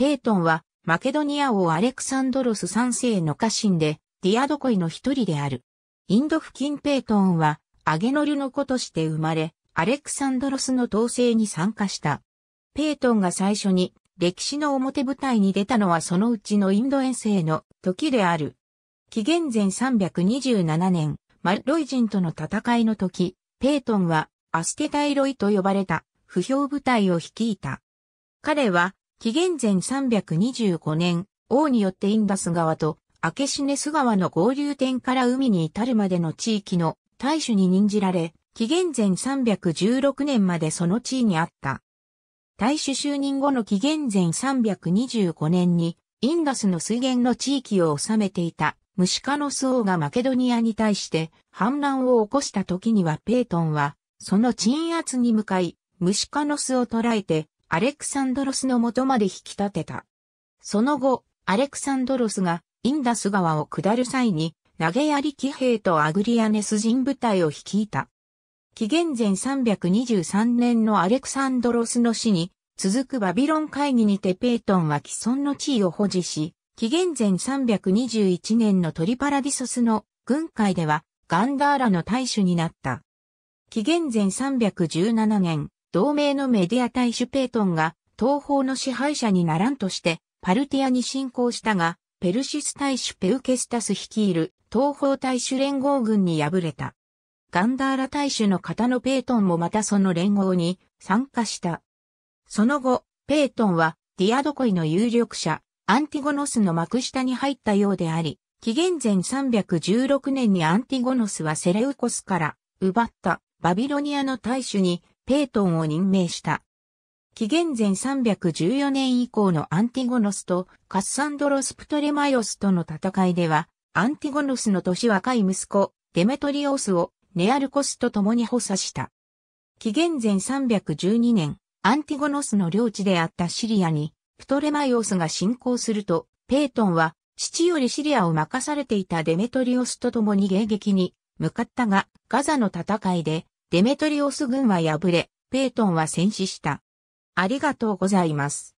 ペイトンは、マケドニア王アレクサンドロス3世の家臣で、ディアドコイの一人である。インド付近ペイトンは、アゲノルの子として生まれ、アレクサンドロスの統制に参加した。ペイトンが最初に歴史の表舞台に出たのはそのうちのインド遠征の時である。紀元前327年、マルロイ人との戦いの時、ペイトンはアステタイロイと呼ばれた不評部隊を率いた。彼は紀元前325年、王によってインダス川とアケシネス川の合流点から海に至るまでの地域の大主に任じられ、紀元前316年までその地位にあった。大主就任後の紀元前325年に、インダスの水源の地域を治めていたムシカノス王がマケドニアに対して反乱を起こした時にはペートンは、その鎮圧に向かい、ムシカノスを捕らえてアレクサンドロスの元まで引き立てた。その後、アレクサンドロスがインダス川を下る際に、投げやり騎兵とアグリアネス人部隊を率いた。紀元前323年のアレクサンドロスの死に、続くバビロン会議にてペイトンは既存の地位を保持し、紀元前321年のトリパラディソスの軍会ではガンダーラの大主になった。紀元前317年、同盟のメディア大使ペートンが東方の支配者にならんとしてパルティアに侵攻したが、ペルシス大使ペウケスタス率いる東方大使連合軍に敗れた。ガンダーラ大使の方のペートンもまたその連合に参加した。その後、ペートンはディアドコイの有力者、アンティゴノスの幕下に入ったようであり、紀元前316年にアンティゴノスはセレウコスから奪ったバビロニアの大使にペイトンを任命した。紀元前314年以降のアンティゴノスとカッサンドロス・プトレマイオスとの戦いでは、アンティゴノスの年若い息子、デメトリオスをネアルコスと共に補佐した。紀元前312年、アンティゴノスの領地であったシリアに、プトレマイオスが侵攻すると、ペイトンは、父よりシリアを任されていたデメトリオスと共に迎撃に向かったが、ガザの戦いでデメトリオス軍は敗れ、ペイトンは戦死した。ありがとうございます。